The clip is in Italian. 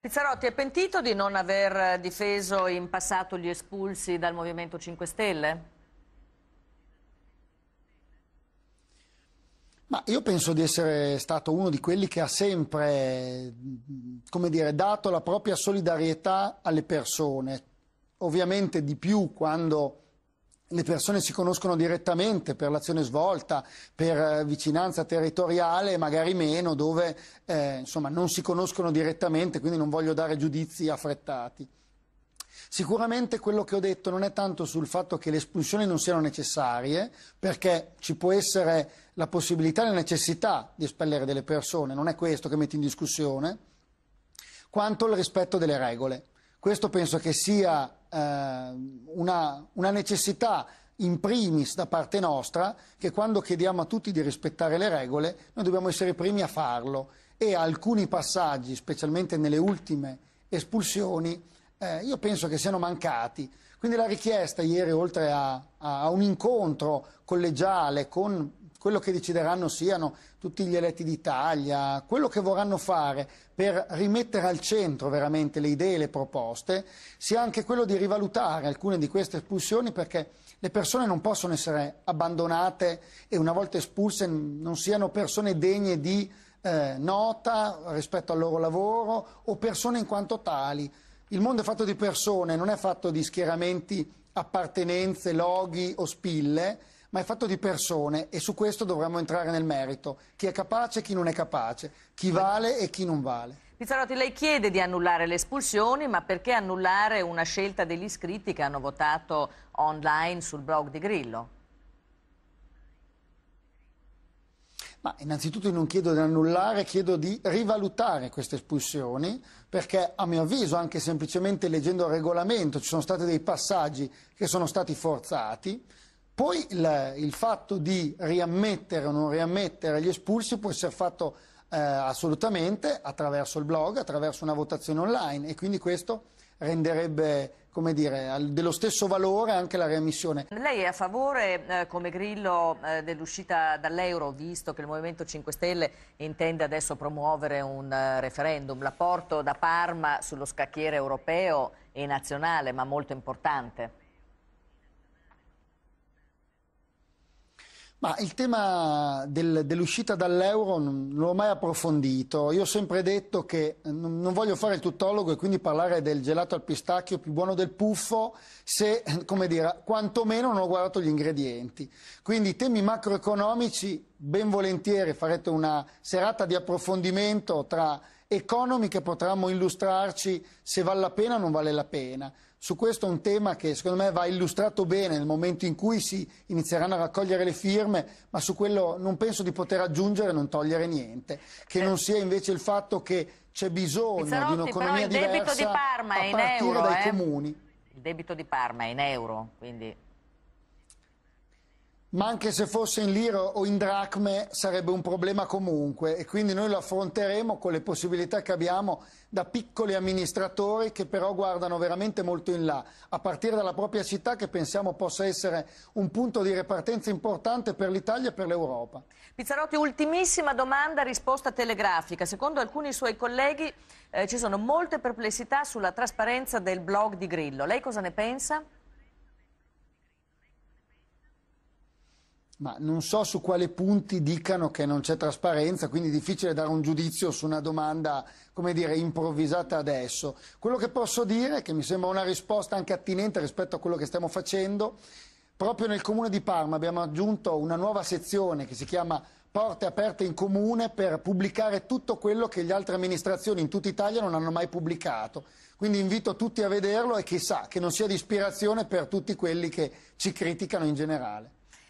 Pizzarotti è pentito di non aver difeso in passato gli espulsi dal Movimento 5 Stelle? Ma io penso di essere stato uno di quelli che ha sempre, dire, dato la propria solidarietà alle persone. Ovviamente di più quando le persone si conoscono direttamente per l'azione svolta, per eh, vicinanza territoriale, magari meno, dove eh, insomma, non si conoscono direttamente, quindi non voglio dare giudizi affrettati. Sicuramente quello che ho detto non è tanto sul fatto che le espulsioni non siano necessarie, perché ci può essere la possibilità e la necessità di espellere delle persone, non è questo che metti in discussione, quanto il rispetto delle regole. Questo penso che sia eh, una, una necessità in primis da parte nostra che quando chiediamo a tutti di rispettare le regole noi dobbiamo essere i primi a farlo e alcuni passaggi, specialmente nelle ultime espulsioni, eh, io penso che siano mancati. Quindi la richiesta ieri, oltre a, a un incontro collegiale con quello che decideranno siano tutti gli eletti d'Italia, quello che vorranno fare per rimettere al centro veramente le idee e le proposte, sia anche quello di rivalutare alcune di queste espulsioni perché le persone non possono essere abbandonate e una volta espulse non siano persone degne di eh, nota rispetto al loro lavoro o persone in quanto tali. Il mondo è fatto di persone, non è fatto di schieramenti, appartenenze, loghi o spille ma è fatto di persone e su questo dovremmo entrare nel merito. Chi è capace e chi non è capace, chi vale e chi non vale. Pizzarotti, lei chiede di annullare le espulsioni, ma perché annullare una scelta degli iscritti che hanno votato online sul blog di Grillo? Ma innanzitutto non chiedo di annullare, chiedo di rivalutare queste espulsioni perché a mio avviso, anche semplicemente leggendo il regolamento, ci sono stati dei passaggi che sono stati forzati poi il, il, fatto di riammettere o non riammettere gli espulsi può essere fatto eh, assolutamente attraverso il blog, attraverso una votazione online e quindi questo renderebbe come dire, dello stesso valore anche la riammissione. Lei è a favore, eh, come Grillo, eh, dell'uscita dall'euro, visto che il Movimento 5 Stelle intende adesso promuovere un eh, referendum, l'apporto da Parma sullo scacchiere europeo e nazionale, ma molto importante? Ma il tema del, dell'uscita dall'euro non l'ho mai approfondito. Io ho sempre detto che eh, non, non, voglio fare il tuttologo e quindi parlare del gelato al pistacchio più buono del puffo se, come dire, quantomeno non ho guardato gli ingredienti. Quindi i temi macroeconomici, ben volentieri farete una serata di approfondimento tra economy che potremmo illustrarci se vale la pena o non vale la pena. Su questo è un tema che secondo me va illustrato bene nel momento in cui si inizieranno a raccogliere le firme, ma su quello non penso di poter aggiungere e non togliere niente, che eh. non sia invece il fatto che c'è bisogno Pizzarotti, di un'economia diversa di a partire euro, dai eh? comuni. Il debito di Parma è in euro, quindi ma anche se fosse in lira o in dracme sarebbe un problema comunque e quindi noi lo affronteremo con le possibilità che abbiamo da piccoli amministratori che però guardano veramente molto in là, a partire dalla propria città che pensiamo possa essere un punto di ripartenza importante per l'Italia e per l'Europa. Pizzarotti, ultimissima domanda, risposta telegrafica. Secondo alcuni suoi colleghi eh, ci sono molte perplessità sulla trasparenza del blog di Grillo. Lei cosa ne pensa? ma non so su quale punti dicano che non c'è trasparenza, quindi è difficile dare un giudizio su una domanda, come dire, improvvisata adesso. Quello che posso dire, che mi sembra una risposta anche attinente rispetto a quello che stiamo facendo, proprio nel comune di Parma abbiamo aggiunto una nuova sezione che si chiama Porte aperte in comune per pubblicare tutto quello che le altre amministrazioni in tutta Italia non hanno mai pubblicato. Quindi invito tutti a vederlo e chissà che non sia di ispirazione per tutti quelli che ci criticano in generale.